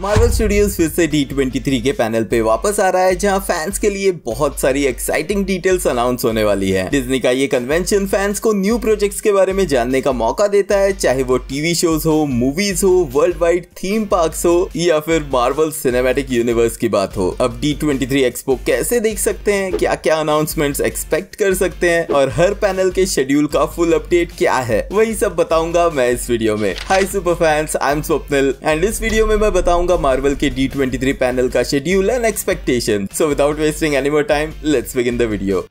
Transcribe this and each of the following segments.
Marvel studios फिर से D twenty के पैनल पे वापस आ रहा है जहां फैंस के लिए बहुत सारी एक्साइटिंग डिटेल्स अनाउंस होने वाली है डिज्नी का ये कन्वेंशन फैंस को न्यू प्रोजेक्ट्स के बारे में जानने का मौका देता है चाहे वो टीवी शोज हो मूवीज हो वर्ल्ड वाइड थीम पार्क हो या फिर मार्वल सिनेमेटिक यूनिवर्स की बात हो अब डी ट्वेंटी एक्सपो कैसे देख सकते हैं क्या क्या अनाउंसमेंट एक्सपेक्ट कर सकते हैं और हर पैनल के शेड्यूल का फुल अपडेट क्या है वही सब बताऊंगा मैं इस वीडियो में hi super fans I am Swapnil and इस वीडियो में मैं बताऊंगा बताऊंगा मार्वल के डी ट्वेंटी थ्री पैनल का schedule and expectation so without wasting any more time let's begin the video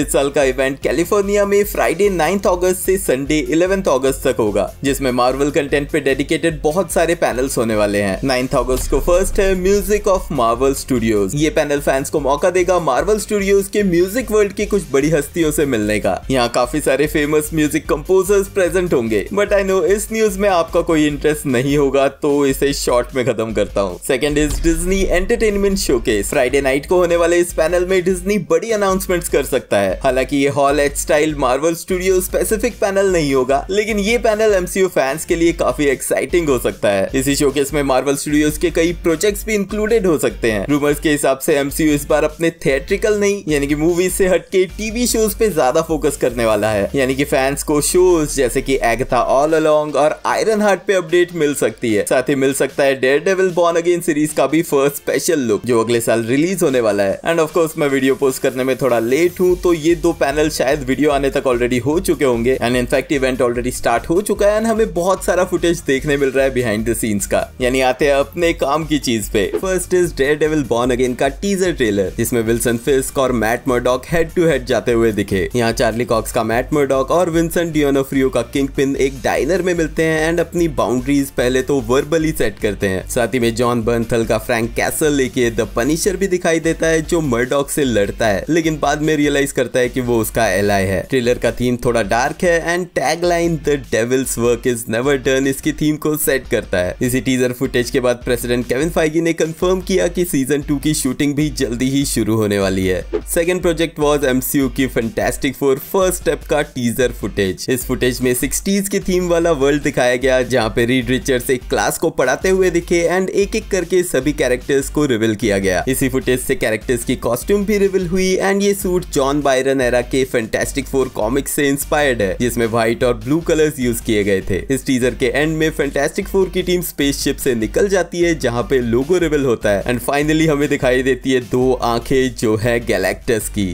इस साल का इवेंट कैलिफोर्निया में फ्राइडे नाइन्थ अगस्त से संडे इलेवेंथ अगस्त तक होगा जिसमें मार्वल कंटेंट पे डेडिकेटेड बहुत सारे पैनल्स होने वाले हैं नाइन्थ अगस्त को फर्स्ट है म्यूजिक ऑफ मार्वल स्टूडियोज ये पैनल फैंस को मौका देगा मार्वल स्टूडियोज के म्यूजिक वर्ल्ड की कुछ बड़ी हस्तियों से मिलने का यहाँ काफी सारे फेमस म्यूजिक कंपोजर्स प्रेजेंट होंगे बट आई नो इस न्यूज में आपका कोई इंटरेस्ट नहीं होगा तो इसे शॉर्ट में खत्म करता हूँ सेकेंड इज डिज्नी एंटरटेनमेंट के फ्राइडे नाइट को होने वाले इस पैनल में डिज्नी बड़ी अनाउंसमेंट कर सकता है है हालांकि ये hall H style Marvel Studio specific panel नहीं होगा लेकिन ये पैनल एमसीयू फैंस के लिए काफी एक्साइटिंग हो सकता है इसी शोकेस में मार्वल स्टूडियोज के कई प्रोजेक्ट भी इंक्लूडेड हो सकते हैं रूमर्स के हिसाब से एमसीयू इस बार अपने थिएट्रिकल नहीं यानी कि मूवीज से हटके टीवी शोज पे ज्यादा फोकस करने वाला है यानी कि फैंस को शोज जैसे कि एगथा ऑल अलोंग और आयरन हार्ट पे अपडेट मिल सकती है साथ ही मिल सकता है Daredevil born again series का भी फर्स्ट स्पेशल लुक जो अगले साल रिलीज होने वाला है एंड ऑफ कोर्स मैं वीडियो पोस्ट करने में थोड़ा लेट हूँ तो ये दो पैनल शायद वीडियो आने तक ऑलरेडी हो चुके होंगे and in fact event already start हो चुका है एंड हमें बहुत सारा फुटेज देखने मिल रहा है बिहाइंड द सीन्स का यानी आते हैं अपने काम की चीज पे first is Daredevil born Again का टीजर ट्रेलर जिसमें विल्सन फिस्क और Matt Murdock head to head जाते हुए दिखे यहाँ चार्ली कॉक्स का मैट मोडॉक और विंसन डियोनोफ्रियो का किंग पिन एक डाइनर में मिलते हैं एंड अपनी बाउंड्रीज पहले तो वर्बली सेट करते हैं साथ ही में जॉन बर्नथल का फ्रैंक कैसल लेके द पनिशर भी दिखाई देता है जो मर्डॉक से लड़ता है लेकिन बाद में रियलाइज कर करता है कि वो उसका एल है ट्रेलर का थीम थोड़ा डार्क है and tag line the devil's work is never done इसकी थीम को सेट करता है इसी टीजर फुटेज के बाद प्रेसिडेंट केविन फाइगी ने कंफर्म किया कि सीजन टू की शूटिंग भी जल्दी ही शुरू होने वाली है सेकेंड प्रोजेक्ट वॉज एमसीयू की फंटेस्टिक फोर फर्स्ट स्टेप का टीजर फुटेज इस फुटेज में सिक्सटीज की थीम वाला वर्ल्ड दिखाया गया जहाँ पे रीड रिचर्स एक क्लास को पढ़ाते हुए दिखे एंड एक एक करके सभी कैरेक्टर्स को रिविल किया गया इसी फुटेज से कैरेक्टर्स की कॉस्ट्यूम भी रिविल हुई एंड ये suit John Byrne era के फैंटेस्टिक फोर कॉमिक से इंस्पायर्ड है जिसमें व्हाइट और ब्लू कलर्स यूज किए गए थे इस टीजर के एंड में फैंटेस्टिक फोर की टीम स्पेसशिप से निकल जाती है जहाँ पे लोगो रिबल होता है एंड फाइनली हमें दिखाई देती है दो आंखें जो है गैलेक्टस की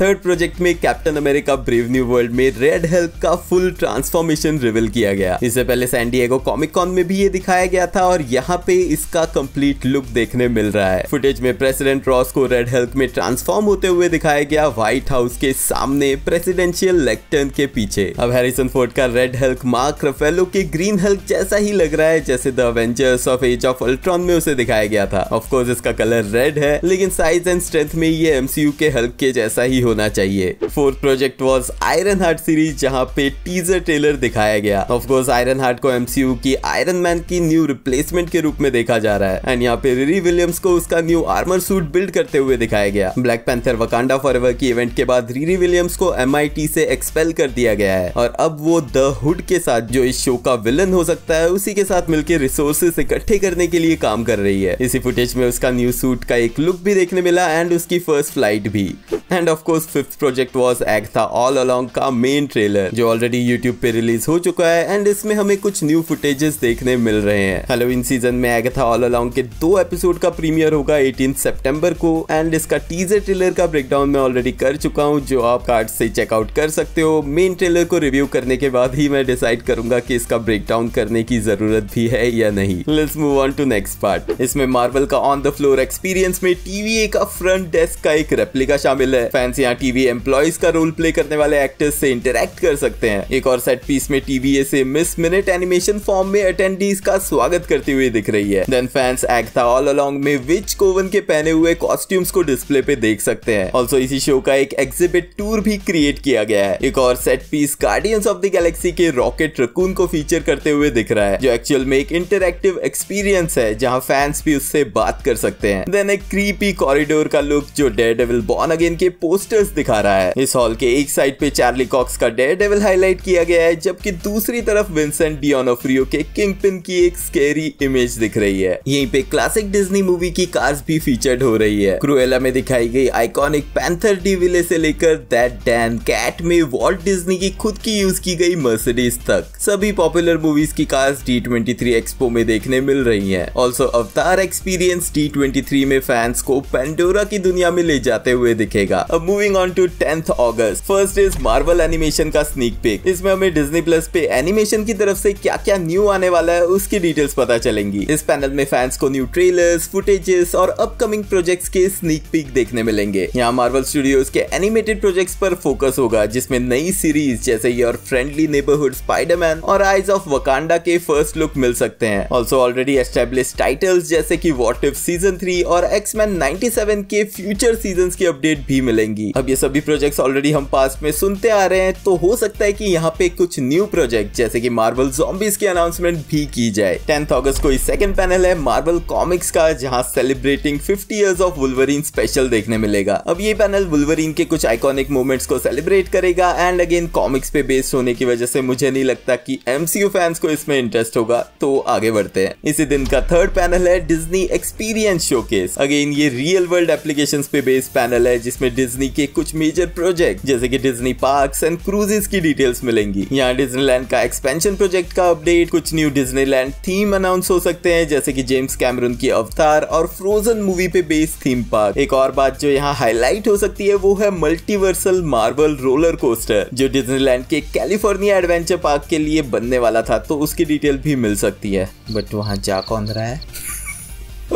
थर्ड प्रोजेक्ट में Captain America Brave New World में रेड हेल्प का फुल ट्रांसफॉर्मेशन रिविल किया गया इससे पहले सैंडिएगो कॉमिक कॉन में भी ये दिखाया गया था और यहाँ पे इसका कंप्लीट लुक देखने मिल रहा है फुटेज में प्रेसिडेंट रॉस को रेड हेल्प में ट्रांसफॉर्म होते हुए दिखाया गया व्हाइट हाउस के सामने प्रेसिडेंशियल लेक्टर्न के पीछे अब हैरिसन फोर्ड का रेड हेल्क मार्क रफेलो के ग्रीन हेल्क जैसा ही लग रहा है जैसे the Avengers of Age of Ultron में उसे दिखाया गया था ऑफकोर्स इसका कलर रेड है लेकिन साइज एंड स्ट्रेंथ में ये एमसीयू के हल्क के जैसा ही होना चाहिए fourth project was Ironheart series जहाँ पे टीजर ट्रेलर दिखाया गया ऑफकोर्स आयरन हार्ट को एमसीयू की आयरन मैन की न्यू रिप्लेसमेंट के रूप में देखा जा रहा है एंड यहाँ पे रिरी विलियम्स को उसका न्यू आर्मर सूट बिल्ड करते हुए दिखाया गया ब्लैक पैंथर वकांडा फॉरवर की इवेंट के बाद रिरी विलियम्स को एम से एक्सपेल कर दिया गया है और अब वो द हुड के साथ जो इस शो का विलन हो सकता है उसी के साथ मिलकर रिसोर्सेस इकट्ठे करने के लिए काम कर रही है इसी फुटेज में उसका न्यू सूट का एक लुक भी देखने मिला एंड उसकी फर्स्ट फ्लाइट भी and of course fifth project was Agatha All Along का मेन ट्रेलर जो ऑलरेडी यूट्यूब पे रिलीज हो चुका है एंड इसमें हमें कुछ न्यू फुटेजेस देखने मिल रहे हैं हेलोविन सीजन में एगथा ऑल अलोंग के दो एपिसोड का प्रीमियर होगा एटीन सेप्टेम्बर को एंड इसका टीजर ट्रेलर का ब्रेकडाउन मैं ऑलरेडी कर चुका हूँ जो आप कार्ड से चेकआउट कर सकते हो मेन ट्रेलर को रिव्यू करने के बाद ही मैं डिसाइड करूंगा कि इसका ब्रेकडाउन करने की जरूरत भी है या नहीं let's move on to next part इसमें मार्बल का ऑन द फ्लोर एक्सपीरियंस में टीवी का फ्रंट डेस्क का एक रेप्लिका शामिल है फैंसी यहाँ टीवी एम्प्लॉयज का रोल प्ले करने वाले एक्टर्स से इंटरेक्ट कर सकते हैं एक और सेट पीस में टीवी से मिस मिनट एनिमेशन फॉर्म में अटेंडीज का स्वागत करती हुई दिख रही है then fans Agatha All Along में विच कोवन के पहने हुए कॉस्ट्यूम्स को डिस्प्ले पे देख सकते हैं ऑल्सो इसी शो का एक एग्जिबिट टूर भी क्रिएट किया गया है एक और set piece Guardians of the Galaxy के रॉकेट रकून को फीचर करते हुए दिख रहा है जो एक्चुअल में एक इंटरक्टिव एक्सपीरियंस है जहाँ फैंस भी उससे बात कर सकते हैं देन एक क्रीपी कॉरिडोर का लुक जो डेड डेविल बॉर्न अगेन के पोस्टर पोस्टर्स दिखा रहा है इस हॉल के एक साइड पे चार्ली कॉक्स का डेयर डेविल हाईलाइट किया गया है जबकि दूसरी तरफ विंसेंट डियोनोफ्रियो के किंग पिन की एक स्केरी इमेज दिख रही है यहीं पे क्लासिक डिज्नी मूवी की कार्स भी फीचर्ड हो रही है क्रुएला में दिखाई गई आइकॉनिक पैंथर डी विले से लेकर दैट डैन कैट में वॉल्ट डिज्नी की खुद की यूज की गई मर्सिडीज तक सभी पॉपुलर मूवीज की कार्स डी एक्सपो में देखने मिल रही है ऑल्सो अवतार एक्सपीरियंस डी में फैंस को पेंडोरा की दुनिया में ले जाते हुए दिखेगा अब movie moving on to tenth August first is Marvel animation का स्नीक पिक इसमें हमें डिजनी प्लस पे एनिमेशन की तरफ से क्या क्या न्यू आने वाला है उसकी डिटेल्स पता चलेंगी इस पैनल में फैंस को न्यू ट्रेलर्स फुटेजेस और अपकमिंग प्रोजेक्ट्स के स्नीक पिक देखने मिलेंगे यहाँ मार्वल स्टूडियोज के एनिमेटेड प्रोजेक्ट्स पर फोकस होगा जिसमें नई सीरीज जैसे योर फ्रेंडली नेबरहुड स्पाइडरमैन और आइज ऑफ वकांडा के फर्स्ट लुक मिल सकते हैं ऑल्सो ऑलरेडी एस्टेब्लिश टाइटल्स जैसे की वॉट इफ सीजन थ्री और एक्समैन नाइनटी के फ्यूचर सीजन की अपडेट भी मिलेंगी अब ये सभी प्रोजेक्ट्स ऑलरेडी हम पास में सुनते आ रहे हैं तो हो सकता है कि यहाँ पे कुछ न्यू प्रोजेक्ट जैसे कि मार्बल जॉम्बीज की अनाउंसमेंट भी की जाए टेंथ ऑगस्ट को सेकंड पैनल है मार्बल कॉमिक्स का जहाँ celebrating fifty year of Wolverine special देखने मिलेगा अब ये पैनल वुलवरीन के कुछ आइकॉनिक मोमेंट्स को सेलिब्रेट करेगा एंड अगेन कॉमिक्स पे बेस्ड होने की वजह से मुझे नहीं लगता की एमसीयू फैंस को इसमें इंटरेस्ट होगा तो आगे बढ़ते हैं इसी दिन का थर्ड पैनल है डिजनी एक्सपीरियंस शोकेस अगेन ये रियल वर्ल्ड एप्लीकेशन पे बेस्ड पैनल है जिसमें डिज्नी के के कुछ मेजर प्रोजेक्ट जैसे कि डिज्नी पार्क एंड क्रूजेज की डिटेल्स मिलेंगी यहाँ डिज्नीलैंड का एक्सपेंशन प्रोजेक्ट का अपडेट कुछ न्यू डिज्नीलैंड थीम अनाउंस हो सकते हैं जैसे की जेम्स कैमरून की अवतार और फ्रोजन मूवी पे बेस्ड थीम पार्क एक और बात जो यहाँ हाईलाइट हो सकती है वो है मल्टीवर्सल मार्बल रोलर कोस्टर जो डिज्नीलैंड के कैलिफोर्निया एडवेंचर पार्क के लिए बनने वाला था तो उसकी डिटेल भी मिल सकती है बट वहाँ जा कौन रहा है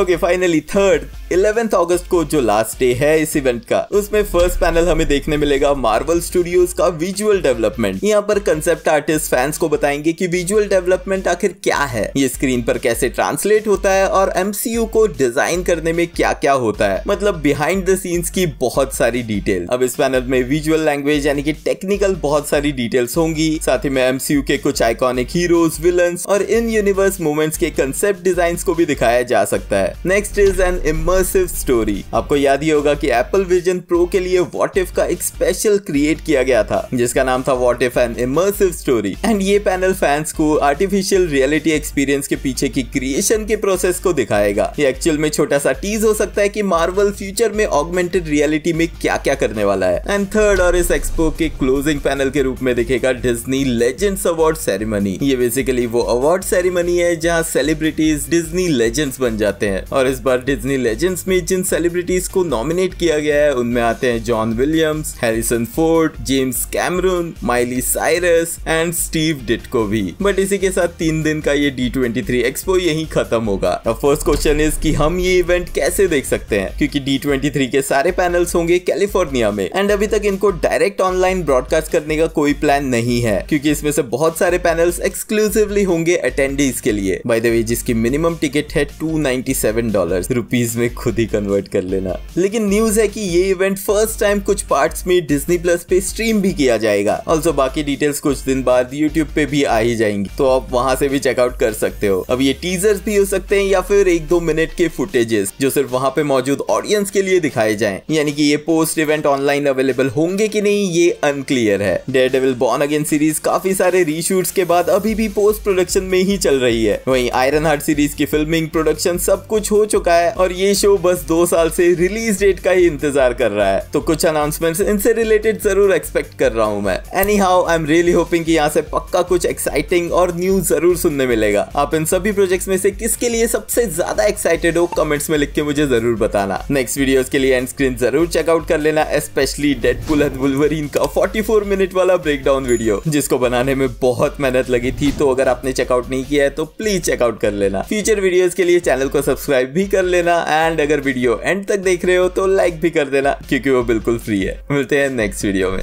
ओके फाइनली थर्ड इलेवेंथ अगस्त को जो लास्ट डे है इस इवेंट का उसमें फर्स्ट पैनल हमें देखने मिलेगा मार्वल स्टूडियोज का विजुअल डेवलपमेंट यहाँ पर कंसेप्ट आर्टिस्ट फैंस को बताएंगे कि विजुअल डेवलपमेंट आखिर क्या है ये स्क्रीन पर कैसे ट्रांसलेट होता है और एमसीयू को डिजाइन करने में क्या क्या होता है मतलब बिहाइंड द सीन्स की बहुत सारी डिटेल अब इस पैनल में विजुअल लैंग्वेज यानी कि टेक्निकल बहुत सारी डिटेल्स होंगी साथ ही में एमसीयू के कुछ आइकॉनिक हीरोज विलन और इन यूनिवर्स मोमेंट्स के कंसेप्ट डिजाइन को भी दिखाया जा सकता है नेक्स्ट इज एन इमर इमर्सिव स्टोरी आपको याद ही होगा कि एप्पल विजन प्रो के लिए वॉट इफ का एक स्पेशल क्रिएट किया गया था जिसका नाम था what if an immersive story and ये पैनल फैंस को आर्टिफिशियल रियलिटी एक्सपीरियंस के पीछे की क्रिएशन के प्रोसेस को दिखाएगा ये एक्चुअल में छोटा सा टीज हो सकता है कि मार्वल फ्यूचर में ऑगमेंटेड रियलिटी में क्या क्या करने वाला है एंड थर्ड और इस एक्सपो के क्लोजिंग पैनल के रूप में दिखेगा डिजनी लेजेंड्स अवार्ड सेरेमनी ये बेसिकली वो अवार्ड सेरेमनी है जहाँ सेलिब्रिटीज डिजनी लेजेंड्स बन जाते हैं और इस बार डिजनी लेजेंड लेजेंड्स में जिन सेलिब्रिटीज को नॉमिनेट किया गया है उनमें आते हैं John Williams Harrison Ford James Cameron Miley Cyrus and Steve Ditko भी बट इसी के साथ तीन दिन का ये डी ट्वेंटी एक्सपो यही खत्म होगा फर्स्ट क्वेश्चन इज की हम ये इवेंट कैसे देख सकते हैं क्योंकि डी ट्वेंटी थ्री के सारे पैनल्स होंगे कैलिफोर्निया में एंड अभी तक इनको डायरेक्ट ऑनलाइन ब्रॉडकास्ट करने का कोई प्लान नहीं है क्योंकि इसमें से बहुत सारे पैनल्स एक्सक्लूसिवली होंगे अटेंडीज के लिए बाय द वे जिसकी मिनिमम टिकट है two ninety seven dollar rupees में खुद ही कन्वर्ट कर लेना लेकिन न्यूज है कि ये इवेंट फर्स्ट टाइम कुछ पार्ट्स में डिज्नी प्लस पे स्ट्रीम भी किया जाएगा ऑल्सो बाकी डिटेल्स कुछ दिन बाद यूट्यूब पे भी आ ही जाएंगी तो आप वहां से भी चेकआउट कर सकते हो अब ये टीजर भी हो सकते हैं या फिर एक दो मिनट के फुटेजेस जो सिर्फ वहां पे मौजूद ऑडियंस के लिए दिखाए जाए यानी कि ये पोस्ट इवेंट ऑनलाइन अवेलेबल होंगे की नहीं ये अनक्लियर है Daredevil born again series काफी सारे रीशूट्स के बाद अभी भी पोस्ट प्रोडक्शन में ही चल रही है वहीं आयरन हार्ट सीरीज की फिल्मिंग प्रोडक्शन सब कुछ हो चुका है और ये शो शो बस दो साल से रिलीज डेट का ही इंतजार कर रहा है तो कुछ अनाउंसमेंट्स इनसे रिलेटेड जरूर एक्सपेक्ट कर रहा हूँ मैं anyhow I am really hoping कि यहाँ से पक्का कुछ एक्साइटिंग और न्यूज जरूर सुनने मिलेगा आप इन सभी प्रोजेक्ट्स में से किसके लिए सबसे ज्यादा एक्साइटेड हो कमेंट्स में लिख के मुझे जरूर बताना नेक्स्ट वीडियो के लिए एंड स्क्रीन जरूर चेकआउट कर लेना स्पेशली डेड पुल वुल्वरीन का 44 मिनट वाला ब्रेकडाउन वीडियो जिसको बनाने में बहुत मेहनत लगी थी तो अगर आपने चेकआउट नहीं किया है तो प्लीज चेकआउट कर लेना फ्यूचर वीडियोस के लिए चैनल को सब्सक्राइब भी कर लेना एंड एंड अगर वीडियो एंड तक देख रहे हो तो लाइक भी कर देना क्योंकि वो बिल्कुल फ्री है मिलते हैं नेक्स्ट वीडियो में